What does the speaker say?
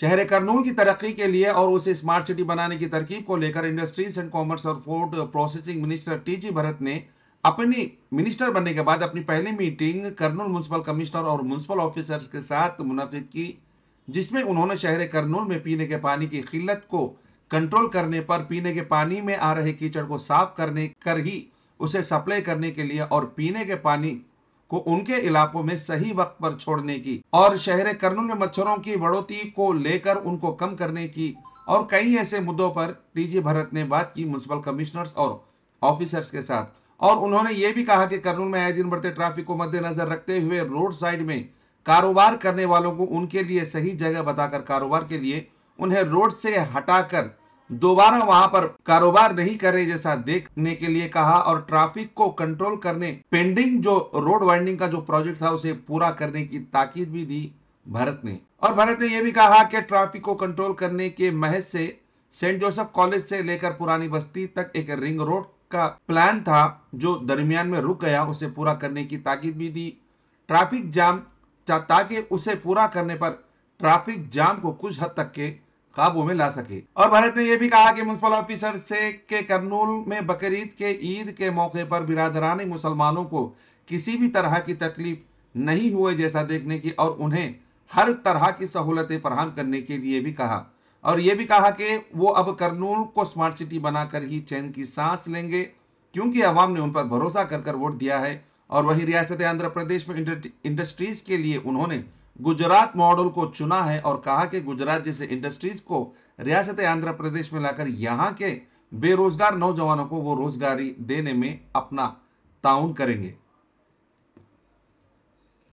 शहर करनूल की तरक्की के लिए और उसे स्मार्ट सिटी बनाने की तरकीब को लेकर इंडस्ट्रीज एंड कॉमर्स और food processing minister TG Bharat ने अपनी मिनिस्टर बनने के बाद अपनी पहली मीटिंग करनूल म्यूनसिपल कमिश्नर और म्यूनसिपल ऑफिसर्स के साथ मुनद की जिसमें उन्होंने शहर करनूल में पीने के पानी की किल्लत को कंट्रोल करने पर पीने के पानी में आ रहे कीचड़ को साफ करने कर ही उसे सप्लाई करने के लिए और पीने के पानी को उनके इलाकों में सही वक्त पर छोड़ने की और शहर कर्नूल में मच्छरों की बढ़ोतरी को लेकर उनको कम करने की और कई ऐसे मुद्दों पर टीजी भरत ने बात की म्यूनसिपल कमिश्नर्स और ऑफिसर्स के साथ और उन्होंने ये भी कहा कि कर्नूल में आए दिन बढ़ते ट्रैफिक को मद्देनजर रखते हुए रोड साइड में कारोबार करने वालों को उनके लिए सही जगह बताकर कारोबार के लिए उन्हें रोड से हटाकर दोबारा वहां पर कारोबार नहीं करे जैसा देखने के लिए कहा और ट्रैफिक को कंट्रोल करने पेंडिंग जो रोड वाइंडिंग का जो प्रोजेक्ट था उसे पूरा करने की ताकीद भी दी भारत ने और भारत ने यह भी कहा कि ट्रैफिक को कंट्रोल करने के महज से सेंट जोसेफ कॉलेज से लेकर पुरानी बस्ती तक एक रिंग रोड का प्लान था जो दरमियान में रुक गया उसे पूरा करने की ताकीद भी दी ट्रैफिक जाम ताकि उसे पूरा करने पर ट्रैफिक जाम को कुछ हद तक के काबू में ला सके और भारत ने यह भी कहा कि म्यूनसिपल ऑफिसर से के कर्नूल में बकरीद के ईद के मौके पर बिरादरानी मुसलमानों को किसी भी तरह की तकलीफ नहीं हुए जैसा देखने की और उन्हें हर तरह की सहूलतें फराहम करने के लिए भी कहा और ये भी कहा कि वो अब करनूल को स्मार्ट सिटी बनाकर ही चैन की सांस लेंगे क्योंकि अवाम ने उन पर भरोसा कर कर वोट दिया है और वहीं रियासत आंध्र प्रदेश में इंडस्ट्रीज़ के लिए उन्होंने गुजरात मॉडल को चुना है और कहा कि गुजरात जैसे इंडस्ट्रीज को रियासत आंध्र प्रदेश में लाकर यहाँ के बेरोजगार नौजवानों को वो रोजगारी देने में अपना ताउन करेंगे